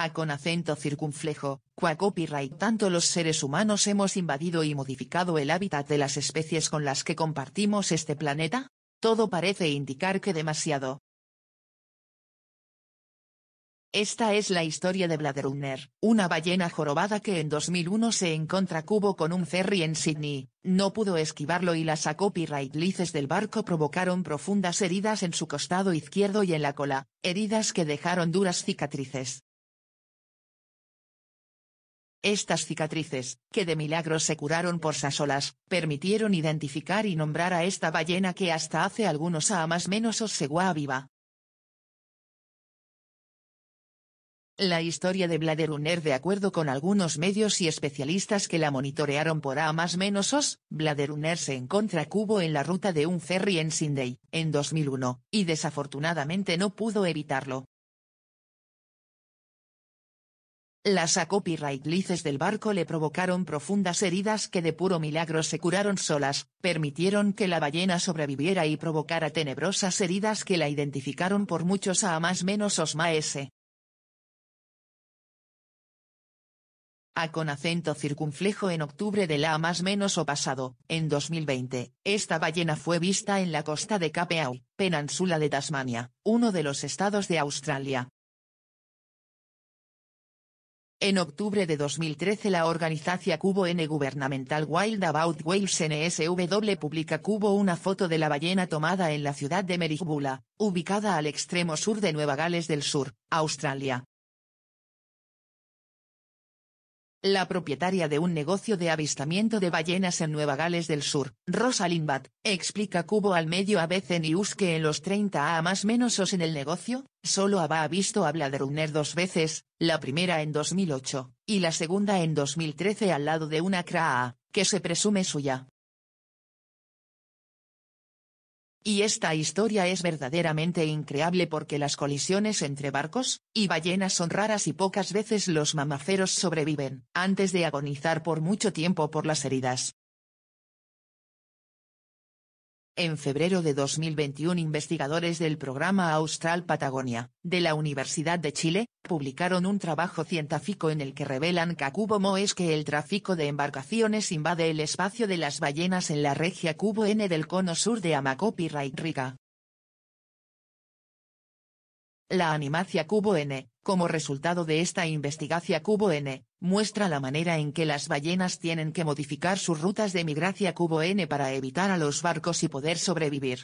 A con acento circunflejo, cua copyright tanto los seres humanos hemos invadido y modificado el hábitat de las especies con las que compartimos este planeta? Todo parece indicar que demasiado. Esta es la historia de Bladerunner, una ballena jorobada que en 2001 se encontra cubo con un ferry en Sydney, no pudo esquivarlo y las copyright lices del barco provocaron profundas heridas en su costado izquierdo y en la cola, heridas que dejaron duras cicatrices. Estas cicatrices, que de milagro se curaron por sasolas, permitieron identificar y nombrar a esta ballena que hasta hace algunos a más menos obsegua viva. La historia de Bladerunner de acuerdo con algunos medios y especialistas que la monitorearon por A más menos OS, Bladeruner se encontra cubo en la ruta de un ferry en Sindey, en 2001, y desafortunadamente no pudo evitarlo. Las lices del barco le provocaron profundas heridas que de puro milagro se curaron solas, permitieron que la ballena sobreviviera y provocara tenebrosas heridas que la identificaron por muchos a más menos osmaese. A con acento circunflejo en octubre de la más menos o pasado, en 2020, esta ballena fue vista en la costa de Cape Au, de Tasmania, uno de los estados de Australia, en octubre de 2013 la organización Cubo N Gubernamental Wild About Wales NSW publica Cubo una foto de la ballena tomada en la ciudad de Merigbula, ubicada al extremo sur de Nueva Gales del Sur, Australia, la propietaria de un negocio de avistamiento de ballenas en Nueva Gales del Sur, Rosalind Bat, explica cubo al medio ABC News que en los 30 a más menosos en el negocio, solo Aba ha visto a Bladrunner dos veces, la primera en 2008, y la segunda en 2013 al lado de una craa, que se presume suya. Y esta historia es verdaderamente increíble porque las colisiones entre barcos y ballenas son raras y pocas veces los mamaceros sobreviven, antes de agonizar por mucho tiempo por las heridas. En febrero de 2021 investigadores del programa Austral Patagonia, de la Universidad de Chile, publicaron un trabajo científico en el que revelan que a Cubo es que el tráfico de embarcaciones invade el espacio de las ballenas en la regia Cubo N del cono sur de Amacopi Rica. La animacia Cubo N, como resultado de esta investigación Cubo N, muestra la manera en que las ballenas tienen que modificar sus rutas de migración cubo n para evitar a los barcos y poder sobrevivir.